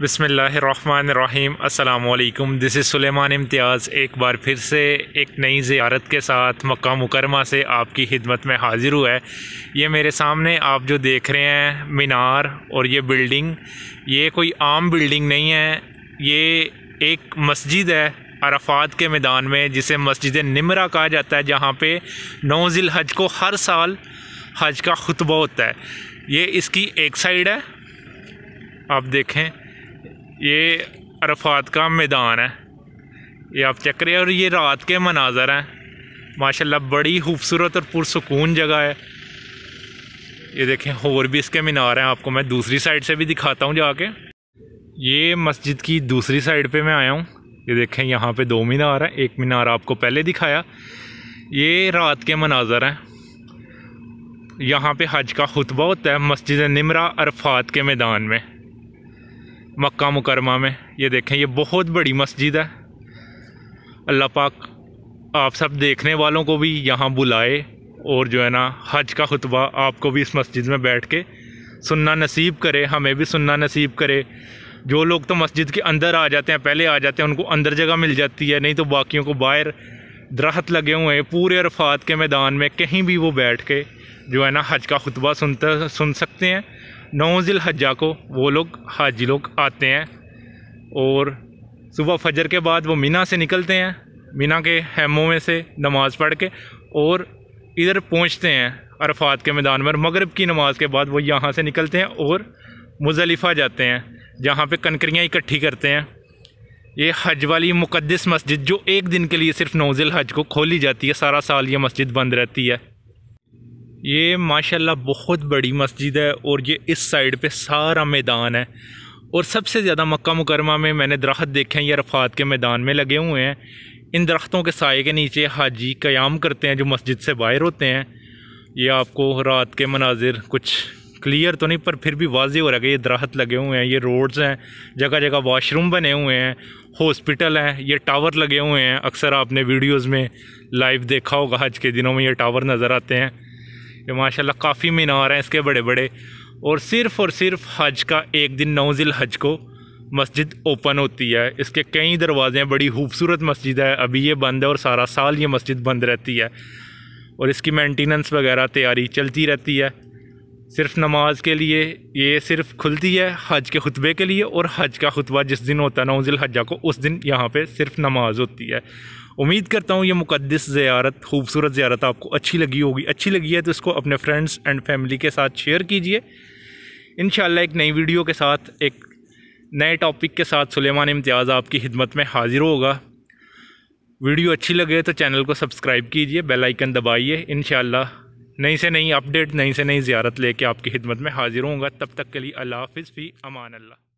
बसमीम अल्लाम this is Suleman इम्तियाज़ एक बार फिर से एक नई ज़्यारत के साथ मक्का मुकरमा से आपकी खिदमत में हाज़िर हुआ है ये मेरे सामने आप जो देख रहे हैं मीनार और ये बिल्डिंग ये कोई आम बिल्डिंग नहीं है ये एक मस्जिद है अराफ़ात के मैदान में जिसे मस्जिद निमरा कहा जाता है जहाँ पर नौजिल हज को हर साल हज का खुतबा होता है ये इसकी एक साइड है आप देखें ये अरफात का मैदान है ये आप चेक करिए और ये रात के मनाजर हैं माशाल्लाह बड़ी खूबसूरत और पुरसकून जगह है ये देखें और भी इसके मीनार हैं आपको मैं दूसरी साइड से भी दिखाता हूँ जाके ये मस्जिद की दूसरी साइड पे मैं आया हूँ ये देखें यहाँ पे दो मीनार हैं एक मीनार आपको पहले दिखाया ये रात के मनाजर हैं यहाँ पे हज का खुतबा होता है मस्जिद निमरा अरफात के मैदान में मक्का मुकरमा में ये देखें ये बहुत बड़ी मस्जिद है अल्लाह पाक आप सब देखने वालों को भी यहाँ बुलाए और जो है ना हज का खुतबा आपको भी इस मस्जिद में बैठ के सुनना नसीब करे हमें भी सुनना नसीब करे जो लोग तो मस्जिद के अंदर आ जाते हैं पहले आ जाते हैं उनको अंदर जगह मिल जाती है नहीं तो बाकियों को बाहर दरख्त लगे हुए हैं पूरे अरफात के मैदान में कहीं भी वो बैठ के जो है ना हज का खुतबा सुनते सुन सकते हैं नौजिल हजा को वो लोग हज लोग आते हैं और सुबह फजर के बाद वो मीना से निकलते हैं मीना के हेमों में से नमाज़ पढ़ के और इधर पहुंचते हैं अरफात के मैदान पर मगरब की नमाज के बाद वो यहाँ से निकलते हैं और मुजलिफ़ा जाते हैं जहाँ पे कनकरियाँ इकट्ठी करते हैं ये हज वाली मुकदस मस्जिद जो एक दिन के लिए सिर्फ नौजिल हज को खोली जाती है सारा साल ये मस्जिद बंद रहती है ये माशाल्लाह बहुत बड़ी मस्जिद है और ये इस साइड पे सारा मैदान है और सबसे ज़्यादा मक्का मुकरमा में मैंने दरख्त देखे हैं ये रफात के मैदान में लगे हुए हैं इन दरख्तों के साय के नीचे हाजी क़याम करते हैं जो मस्जिद से बाहर होते हैं ये आपको रात के मनाजिर कुछ क्लियर तो नहीं पर फिर भी वाजे हो रहा है कि ये दरख्त लगे हुए हैं ये रोड्स हैं जगह जगह वाशरूम बने हुए हैं हॉस्पिटल हैं ये टावर लगे हुए हैं अक्सर आपने वीडियोज़ में लाइव देखा होगा हज के दिनों में ये टावर नज़र आते हैं ये माशाल्लाह काफ़ी मीनार हैं इसके बड़े बड़े और सिर्फ़ और सिर्फ हज का एक दिन नौजिल हज को मस्जिद ओपन होती है इसके कई दरवाज़े हैं बड़ी खूबसूरत मस्जिद है अभी ये बंद है और सारा साल ये मस्जिद बंद रहती है और इसकी मेंटेनेंस वगैरह तैयारी चलती रहती है सिर्फ नमाज के लिए ये सिर्फ खुलती है हज के खुतबे के लिए और हज का खुतबा जिस दिन होता है नौजिल हजा को उस दिन यहाँ पे सिर्फ नमाज होती है उम्मीद करता हूँ ये मुकदस ज़्यारत खूबसूरत ज़्यारत आपको अच्छी लगी होगी अच्छी लगी है तो इसको अपने फ्रेंड्स एंड फैमिली के साथ शेयर कीजिए इन एक नई वीडियो के साथ एक नए टॉपिक के साथ सुलेमान इम्तियाज़ आपकी खिदमत में हाज़िर होगा वीडियो अच्छी लगे तो चैनल को सब्सक्राइब कीजिए बेल आइकन दबाइए इन नई से नई अपडेट नई से नई ज़्यारत लेके आपकी खिदमत में हाजिर होऊंगा तब तक के लिए अल्लाह हाफिज़ फ़ी अमान अल्लाह